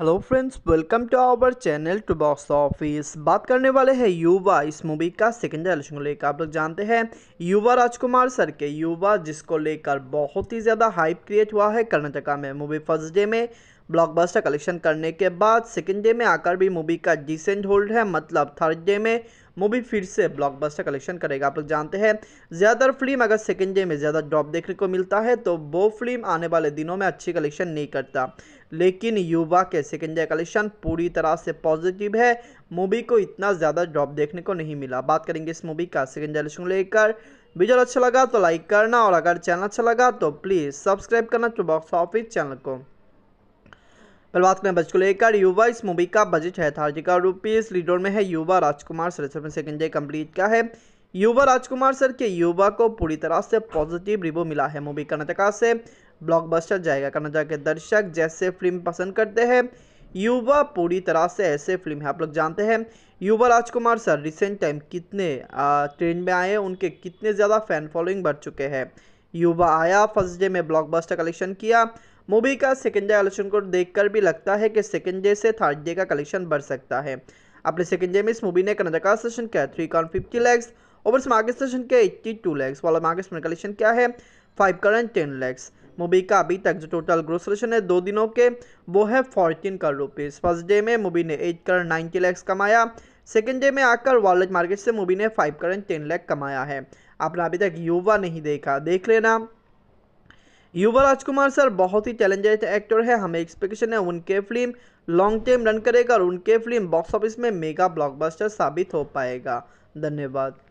hello friends welcome to our channel to box office बात करने वाले हैं युवा इस मूवी का सेकेंड डायरेक्शन को लेकर आप लोग जानते हैं युवा राजकुमार सर के युवा जिसको लेकर बहुत ही ज़्यादा हाइप क्रिएट हुआ है कर्नाटका में मूवी फर्स्ट डे में ब्लॉकबस्टर कलेक्शन करने के बाद सेकेंड डे में आकर भी मूवी का डिसेंट होल्ड है मतलब थर्ड डे में मूवी फिर से ब्लॉकबस्टर कलेक्शन करेगा आप लोग जानते हैं ज़्यादातर फिल्म अगर सेकेंड डे में ज़्यादा ड्रॉप देखने को मिलता है तो वो फिल्म आने वाले दिनों में अच्छी कलेक्शन नहीं करता लेकिन युवा के सेकेंड डे कलेक्शन पूरी तरह से पॉजिटिव है मूवी को इतना ज़्यादा ड्रॉप देखने को नहीं मिला बात करेंगे इस मूवी का सेकेंड डे कलेक्शन लेकर वीडियो अच्छा लगा तो लाइक करना और अगर चैनल अच्छा लगा तो प्लीज़ सब्सक्राइब करना टू बॉक्स ऑफिस चैनल को पर बात करें बजट को लेकर युवा इस मूवी का बजट है थारजी का रुपीज लीडोर में है युवा राजकुमार सर सर में डे कम्प्लीट का है युवा राजकुमार सर के युवा को पूरी तरह से पॉजिटिव रिव्यू मिला है मूवी कर्नाटका से ब्लॉकबस्टर जाएगा कर्नाटका के दर्शक जैसे फिल्म पसंद करते हैं युवा पूरी तरह से ऐसे फिल्म है आप लोग जानते हैं Yuva Rajkumar sir recent time कितने ट्रेंड में आए उनके कितने ज़्यादा फैन फॉलोइंग बढ़ चुके हैं युवा आया फर्स्ट डे में ब्लॉकबस्टर कलेक्शन किया मूवी का सेकेंड डे कलेक्शन को देखकर भी लगता है कि सेकेंड डे से थर्ड डे का कलेक्शन बढ़ सकता है अपने सेकेंड डे में इस मूवी ने कर्नाटका सेशन किया थ्री कॉन fifty lakhs overs market session के एट्टी टू लैक्स वाला मार्केट में कलेक्शन क्या है फाइव करंट टेन लैक्स मूवी का अभी तक जो टोटल ग्रोथ सेशन है दो दिनों के वो है fourteen crore rupees first day में मूवी ने एट करोड़ नाइन्टी लैक्स कमाया सेकेंड डे में आकर वॉलेट मार्केट से मूवी ने फाइव करोड़ टेन लैक कमाया है आपने अभी तक युवा नहीं देखा देख लेना युवा राजकुमार सर बहुत ही टैलेंटेड एक्टर है हमें एक्सपेक्टेशन है उनके फिल्म लॉन्ग टाइम रन करेगा और उनके फिल्म बॉक्स ऑफिस में मेगा ब्लॉकबस्टर साबित हो पाएगा धन्यवाद